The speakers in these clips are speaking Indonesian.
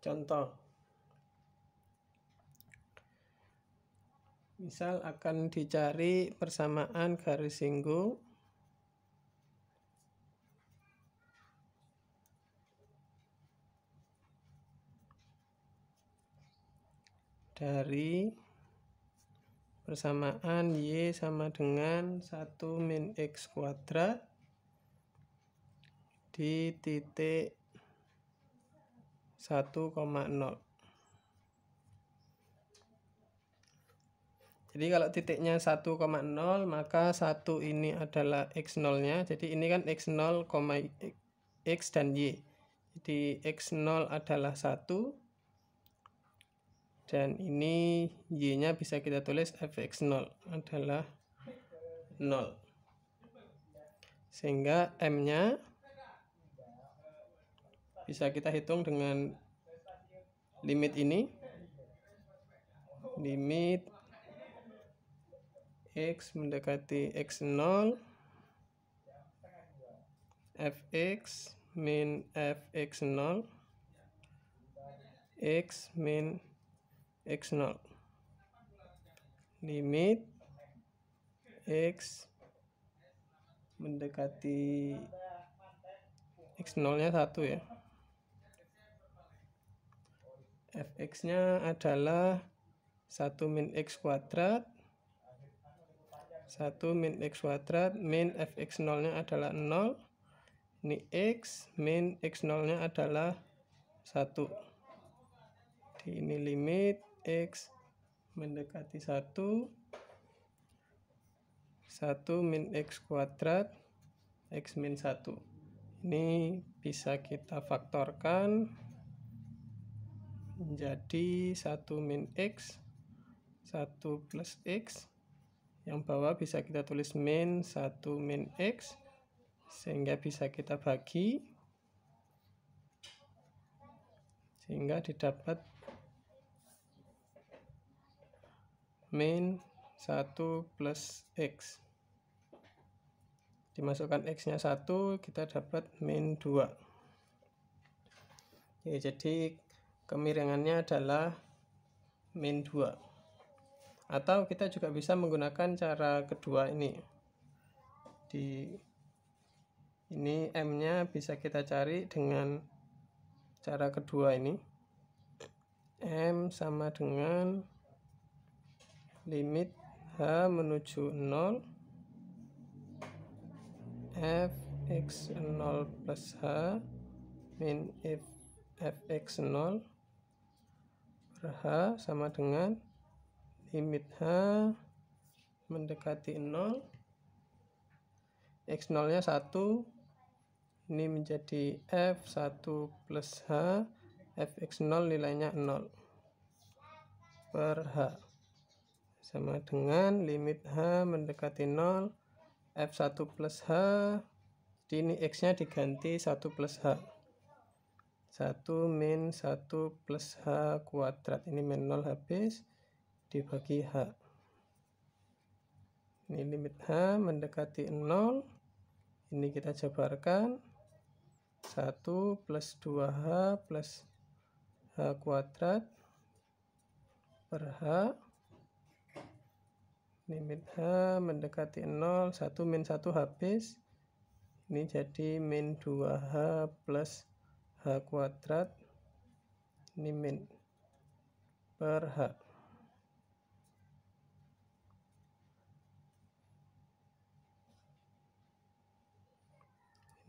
Contoh. Misal akan dicari persamaan garis singgung dari persamaan Y sama dengan 1 min X kuadrat di titik 1,0 jadi kalau titiknya 1,0 maka 1 ini adalah X0 nya jadi ini kan X0, X dan Y jadi X0 adalah 1 dan ini Y nya bisa kita tulis Fx0 adalah 0 sehingga M nya bisa kita hitung dengan limit ini limit x mendekati x0 fx min fx0 x min x0 limit x mendekati x0 nya 1 ya fx-nya adalah 1 min x kuadrat 1 min x kuadrat min fx 0 nya adalah 0 ini x min x 0 nya adalah 1 di ini limit x mendekati 1 1 min x kuadrat x min 1 ini bisa kita faktorkan Menjadi 1 min X, 1 plus X. Yang bawah bisa kita tulis min 1 min X, sehingga bisa kita bagi. Sehingga didapat min 1 plus X. Dimasukkan X-nya 1, kita dapat min 2. Oke, jadi kemiringannya adalah min 2 atau kita juga bisa menggunakan cara kedua ini di ini M nya bisa kita cari dengan cara kedua ini M sama dengan limit H menuju 0 F x 0 plus H min F, f x 0 H sama dengan limit H mendekati 0 X 0 nya 1 ini menjadi F1 plus H Fx0 nilainya 0 per H sama dengan limit H mendekati 0 F1 plus H ini X nya diganti 1 plus H 1 min 1 plus H kuadrat. Ini min 0 habis dibagi H. Ini limit H mendekati 0. Ini kita jabarkan. 1 plus 2H plus H kuadrat per H. Limit H mendekati 0. 1 min 1 habis. Ini jadi min 2H plus H kuadrat min per H.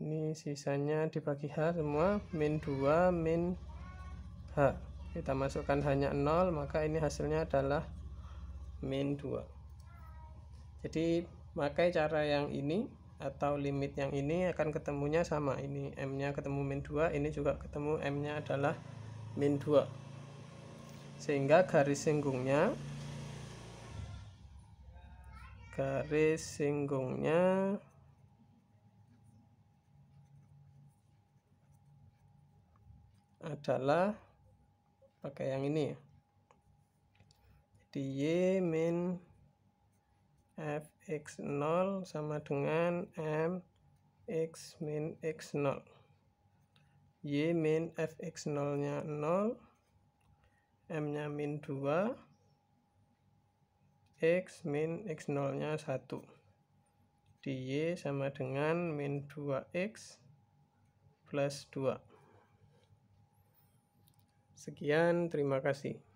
Ini sisanya dibagi H semua, min 2, min H. Kita masukkan hanya 0, maka ini hasilnya adalah min 2. Jadi, pakai cara yang ini atau limit yang ini akan ketemunya sama ini m nya ketemu min 2 ini juga ketemu m nya adalah min 2 sehingga garis singgungnya garis singgungnya adalah pakai yang ini ya. di Y min F X0 sama dengan M X min X0 Y min Fx0 nya 0 M nya min 2 X min X0 nya 1 y sama dengan min 2X plus 2 Sekian, terima kasih.